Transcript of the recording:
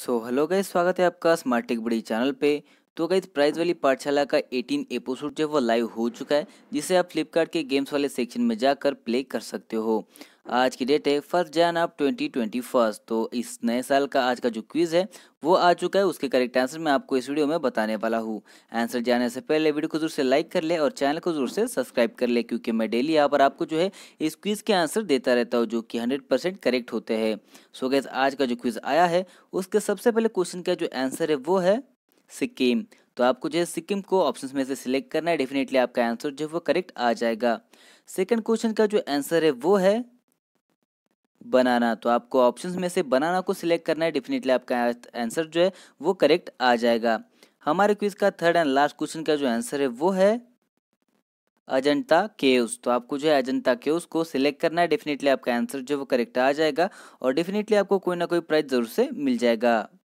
so hello गए स्वागत है आपका स्मार्ट टेक बड़ी चैनल पे तो अगर प्राइस वाली पाठशाला का 18 एपिसोड जो है वो लाइव हो चुका है जिसे आप फ्लिपकार्ट के गेम्स वाले सेक्शन में जाकर प्ले कर सकते हो आज की डेट है फर्स्ट जैन आप ट्वेंटी ट्वेंटी फर्स्ट तो इस नए साल का आज का जो क्विज है वो आ चुका है उसके करेक्ट आंसर मैं आपको इस वीडियो में बताने वाला हूँ आंसर जाने से पहले वीडियो को जरूर से लाइक कर ले और चैनल को जरूर से सब्सक्राइब कर ले क्योंकि मैं डेली यहाँ पर आपको जो है इस क्विज के आंसर देता रहता हूँ जो कि हंड्रेड परसेंट करेक्ट होते हैं सो गैस आज का जो क्विज आया है उसके सबसे पहले क्वेश्चन का जो आंसर है वो है सिक्किम तो आपको जो है सिक्किम को ऑप्शंस में से सिलेक्ट करना है डेफिनेटली आपका आंसर जो है वो करेक्ट आ जाएगा सेकंड क्वेश्चन का जो आंसर है वो है बनाना तो आपको ऑप्शंस में से बनाना को सिलेक्ट करना है डेफिनेटली आपका आंसर जो है वो करेक्ट आ जाएगा हमारे क्विज का थर्ड एंड लास्ट क्वेश्चन का जो आंसर है वो है अजंता केव्स तो आपको जो है अजंता केव्स को सिलेक्ट करना है डेफिनेटली आपका आंसर जो है वो करेक्ट आ जाएगा और डेफिनेटली आपको कोई ना कोई प्राइज जरूर से मिल जाएगा